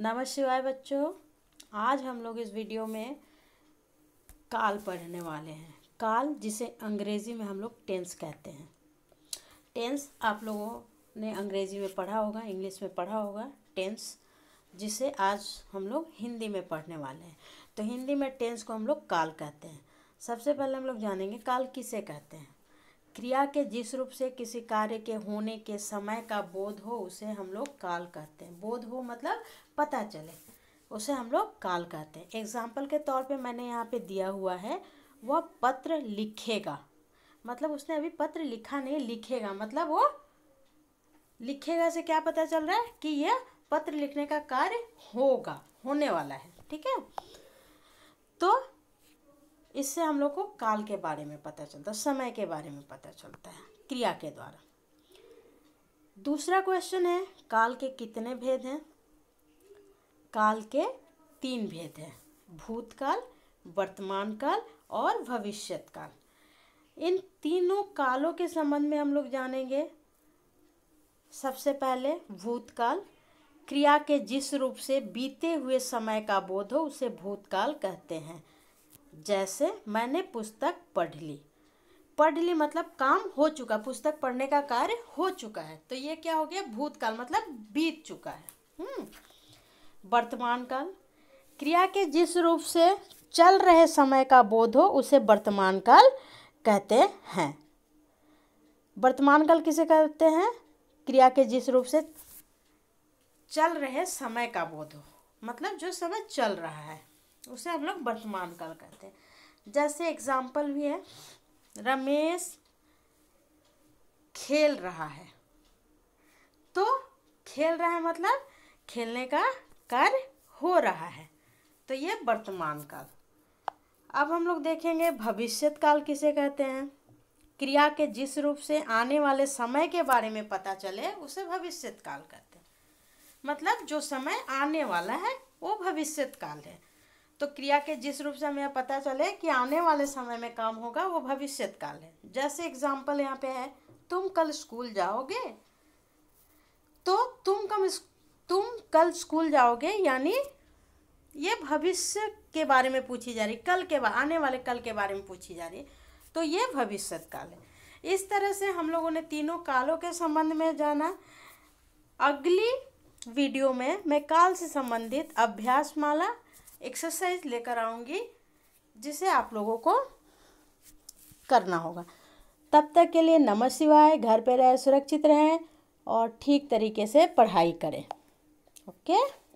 नमस्वाय शिवाय बच्चों आज हम लोग इस वीडियो में काल पढ़ने वाले हैं काल जिसे अंग्रेज़ी में हम लोग टेंस कहते हैं टेंस आप लोगों ने अंग्रेज़ी में पढ़ा होगा इंग्लिश में पढ़ा होगा टेंस जिसे आज हम लोग हिंदी में पढ़ने वाले हैं तो हिंदी में टेंस को हम लोग काल कहते हैं सबसे पहले हम लोग जानेंगे काल किसे कहते हैं क्रिया के जिस रूप से किसी कार्य के होने के समय का बोध हो उसे हम लोग काल कहते हैं बोध हो मतलब पता चले उसे हम लोग काल कहते हैं एग्जाम्पल के तौर पे मैंने यहाँ पे दिया हुआ है वह पत्र लिखेगा मतलब उसने अभी पत्र लिखा नहीं लिखेगा मतलब वो लिखेगा से क्या पता चल रहा है कि यह पत्र लिखने का कार्य होगा होने वाला है ठीक है तो इससे हम लोग को काल के बारे में पता चलता है समय के बारे में पता चलता है क्रिया के द्वारा दूसरा क्वेश्चन है काल के कितने भेद हैं काल के तीन भेद हैं भूतकाल वर्तमान काल और भविष्यत काल इन तीनों कालों के संबंध में हम लोग जानेंगे सबसे पहले भूतकाल क्रिया के जिस रूप से बीते हुए समय का बोध हो उसे भूतकाल कहते हैं जैसे मैंने पुस्तक पढ़ ली पढ़ ली मतलब काम हो चुका पुस्तक पढ़ने का कार्य हो चुका है तो ये क्या हो गया भूतकाल मतलब बीत चुका है हम्म। वर्तमान काल क्रिया के जिस रूप से चल रहे समय का बोध हो उसे वर्तमान काल कहते हैं वर्तमान काल किसे कहते हैं क्रिया के जिस रूप से चल रहे समय का बोध हो मतलब जो समय चल रहा है उसे हम लोग वर्तमान काल कहते हैं जैसे एग्जाम्पल भी है रमेश खेल रहा है तो खेल रहा है मतलब खेलने का कार्य हो रहा है तो ये वर्तमान काल अब हम लोग देखेंगे भविष्यत काल किसे कहते हैं क्रिया के जिस रूप से आने वाले समय के बारे में पता चले उसे भविष्यत काल कहते हैं मतलब जो समय आने वाला है वो भविष्यत काल है तो क्रिया के जिस रूप से हमें पता चले कि आने वाले समय में काम होगा वो भविष्य काल है जैसे एग्जाम्पल यहाँ पे है तुम कल स्कूल जाओगे तो तुम कम तुम कल स्कूल जाओगे यानी ये भविष्य के बारे में पूछी जा रही कल के बारे आने वाले कल के बारे में पूछी जा रही तो ये भविष्य काल है इस तरह से हम लोगों ने तीनों कालों के संबंध में जाना अगली वीडियो में मैं काल से संबंधित अभ्यास माला एक्सरसाइज लेकर आऊँगी जिसे आप लोगों को करना होगा तब तक के लिए नमः शिवाय घर पर रहें सुरक्षित रहें और ठीक तरीके से पढ़ाई करें ओके